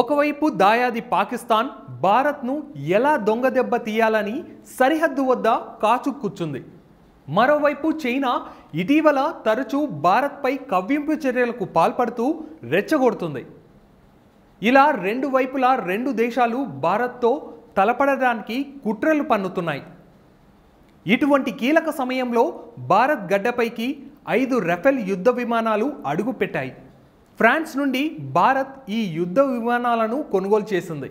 ఒకవైపు దాయాది పాకిస్తాన్ భారత్ను ఎలా దొంగ దెబ్బ తీయాలని సరిహద్దు వద్ద కాచుక్కుచ్చుంది మరోవైపు చైనా ఇటీవల తరచూ భారత్పై కవ్వింపు చర్యలకు పాల్పడుతూ రెచ్చగొడుతుంది ఇలా రెండు వైపులా రెండు దేశాలు భారత్తో తలపడడానికి కుట్రలు పన్నుతున్నాయి ఇటువంటి కీలక సమయంలో భారత్ గడ్డపైకి ఐదు రఫెల్ యుద్ధ విమానాలు అడుగుపెట్టాయి ఫ్రాన్స్ నుండి భారత్ ఈ యుద్ధ విమానాలను కొనుగోలు చేసింది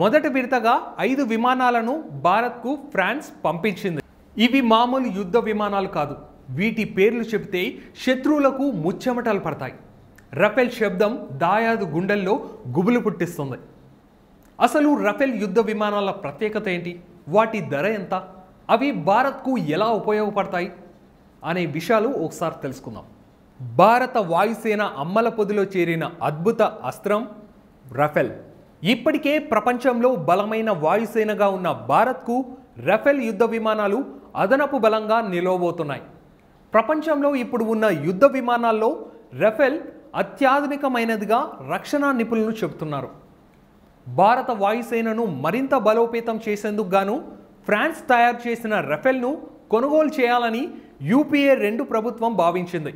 మొదటి విడతగా ఐదు విమానాలను భారత్కు ఫ్రాన్స్ పంపించింది ఇవి మామూలు యుద్ధ విమానాలు కాదు వీటి పేర్లు చెబితే శత్రువులకు ముచ్చెమటలు పడతాయి రఫెల్ శబ్దం దాయాదు గుండెల్లో గుబులు పుట్టిస్తుంది అసలు రఫెల్ యుద్ధ విమానాల ప్రత్యేకత ఏంటి వాటి ధర ఎంత అవి భారత్కు ఎలా ఉపయోగపడతాయి అనే విషయాలు ఒకసారి తెలుసుకుందాం భారత వాయుసేన అమ్మల పొదిలో చేరిన అద్భుత అస్త్రం రఫెల్ ఇప్పటికే ప్రపంచంలో బలమైన వాయుసేనగా ఉన్న భారత్కు రఫెల్ యుద్ధ విమానాలు అదనపు బలంగా నిలవబోతున్నాయి ప్రపంచంలో ఇప్పుడు ఉన్న యుద్ధ విమానాల్లో రఫెల్ అత్యాధునికమైనదిగా రక్షణ నిపుణులు చెబుతున్నారు భారత వాయుసేనను మరింత బలోపేతం చేసేందుకు గాను ఫ్రాన్స్ తయారు చేసిన రఫెల్ను కొనుగోలు చేయాలని యూపీఏ రెండు ప్రభుత్వం భావించింది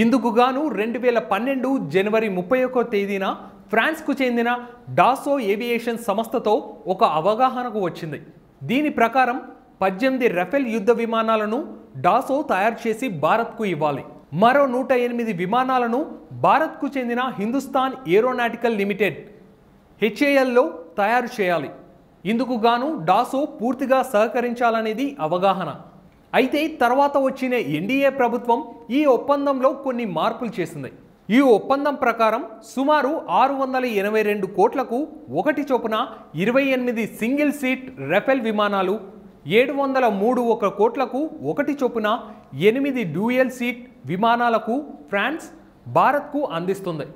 ఇందుకుగాను రెండు వేల పన్నెండు జనవరి ముప్పై ఒక్కో తేదీన ఫ్రాన్స్కు చెందిన డాసో ఏవియేషన్ సంస్థతో ఒక అవగాహనకు వచ్చింది దీని ప్రకారం పద్దెనిమిది రఫెల్ యుద్ధ విమానాలను డాసో తయారు చేసి భారత్కు ఇవ్వాలి మరో నూట ఎనిమిది విమానాలను భారత్కు చెందిన హిందుస్థాన్ ఏరోనాటికల్ లిమిటెడ్ హెచ్ఏఎల్లో తయారు చేయాలి ఇందుకుగాను డాసో పూర్తిగా సహకరించాలనేది అవగాహన అయితే తర్వాత వచ్చిన ఎన్డీఏ ప్రభుత్వం ఈ ఒప్పందంలో కొన్ని మార్పులు చేసింది ఈ ఒప్పందం ప్రకారం సుమారు ఆరు వందల ఎనభై రెండు కోట్లకు ఒకటి చొప్పున ఇరవై ఎనిమిది సింగిల్ సీట్ రెఫెల్ విమానాలు ఏడు వందల మూడు ఒక కోట్లకు ఒకటి చొప్పున ఎనిమిది డ్యూయల్ సీట్ విమానాలకు ఫ్రాన్స్ భారత్కు అందిస్తుంది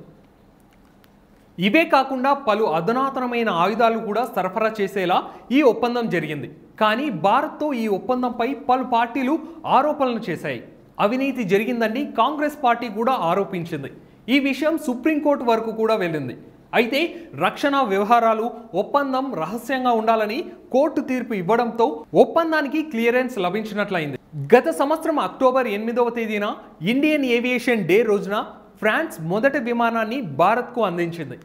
ఇవే కాకుండా పలు అధునాతనమైన ఆయుధాలు కూడా సరఫరా చేసేలా ఈ ఒప్పందం జరిగింది కానీ భారత్తో ఈ ఒప్పందంపై పలు పార్టీలు ఆరోపణలు చేశాయి అవినీతి జరిగిందని కాంగ్రెస్ పార్టీ కూడా ఆరోపించింది ఈ విషయం సుప్రీంకోర్టు వరకు కూడా వెళ్ళింది అయితే రక్షణ వ్యవహారాలు ఒప్పందం రహస్యంగా ఉండాలని కోర్టు తీర్పు ఇవ్వడంతో ఒప్పందానికి క్లియరెన్స్ లభించినట్లయింది గత సంవత్సరం అక్టోబర్ ఎనిమిదవ తేదీన ఇండియన్ ఏవియేషన్ డే రోజున ఫ్రాన్స్ మొదటి విమానాన్ని భారత్కు అందించింది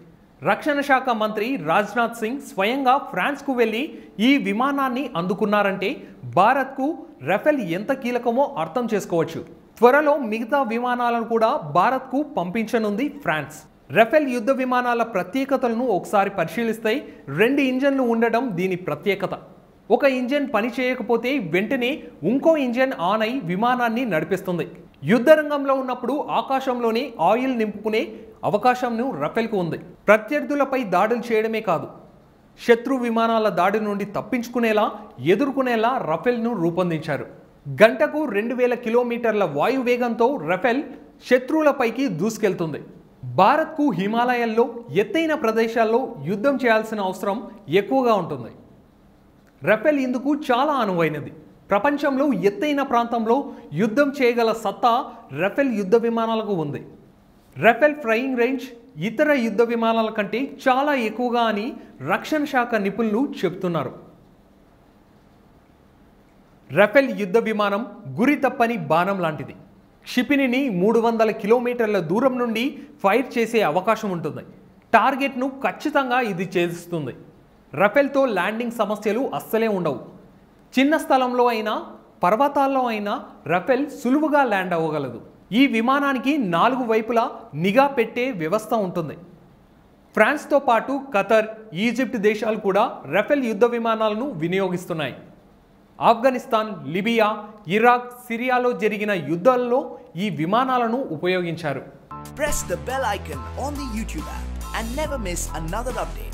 రక్షణ శాఖ మంత్రి రాజ్నాథ్ సింగ్ స్వయంగా ఫ్రాన్స్కు వెళ్ళి ఈ విమానాన్ని అందుకున్నారంటే భారత్కు రఫెల్ ఎంత కీలకమో అర్థం చేసుకోవచ్చు త్వరలో మిగతా విమానాలను కూడా భారత్కు పంపించనుంది ఫ్రాన్స్ రఫెల్ యుద్ధ విమానాల ప్రత్యేకతలను ఒకసారి పరిశీలిస్తే రెండు ఇంజన్లు ఉండడం దీని ప్రత్యేకత ఒక ఇంజన్ పని చేయకపోతే వెంటనే ఇంకో ఇంజన్ ఆన్ అయి విమానాన్ని నడిపిస్తుంది యుద్ధ రంగంలో ఉన్నప్పుడు ఆకాశంలోనే ఆయిల్ నింపుకునే అవకాశంను రఫెల్కు ఉంది ప్రత్యర్థులపై దాడులు చేయడమే కాదు శత్రు విమానాల దాడి నుండి తప్పించుకునేలా ఎదుర్కొనేలా రఫెల్ను రూపొందించారు గంటకు రెండు వేల కిలోమీటర్ల వాయువేగంతో రఫెల్ శత్రువులపైకి దూసుకెళ్తుంది భారత్కు హిమాలయాల్లో ఎత్తైన ప్రదేశాల్లో యుద్ధం చేయాల్సిన అవసరం ఎక్కువగా ఉంటుంది రఫెల్ ఇందుకు చాలా అనువైనది ప్రపంచంలో ఎత్తైన ప్రాంతంలో యుద్ధం చేయగల సత్తా రఫెల్ యుద్ధ విమానాలకు ఉంది రఫెల్ ఫ్లయింగ్ రేంజ్ ఇతర యుద్ధ విమానాల కంటే చాలా ఎక్కువగా అని రక్షణ శాఖ నిపుణులు చెబుతున్నారు రఫెల్ యుద్ధ విమానం గురి తప్పని బాణం లాంటిది క్షిపిణిని మూడు వందల కిలోమీటర్ల దూరం నుండి ఫైర్ చేసే అవకాశం ఉంటుంది టార్గెట్ను ఖచ్చితంగా ఇది చేస్తుంది రఫెల్తో ల్యాండింగ్ సమస్యలు అస్సలే ఉండవు చిన్న స్థలంలో అయినా పర్వతాల్లో అయినా రఫెల్ సులువుగా ల్యాండ్ అవ్వగలదు ఈ విమానానికి నాలుగు వైపులా నిఘా పెట్టే వ్యవస్థ ఉంటుంది ఫ్రాన్స్తో పాటు ఖతర్ ఈజిప్ట్ దేశాలు కూడా రఫెల్ యుద్ధ విమానాలను వినియోగిస్తున్నాయి ఆఫ్ఘనిస్తాన్ లిబియా ఇరాక్ సిరియాలో జరిగిన యుద్ధాల్లో ఈ విమానాలను ఉపయోగించారు Press the bell icon on the YouTube app and never miss another update.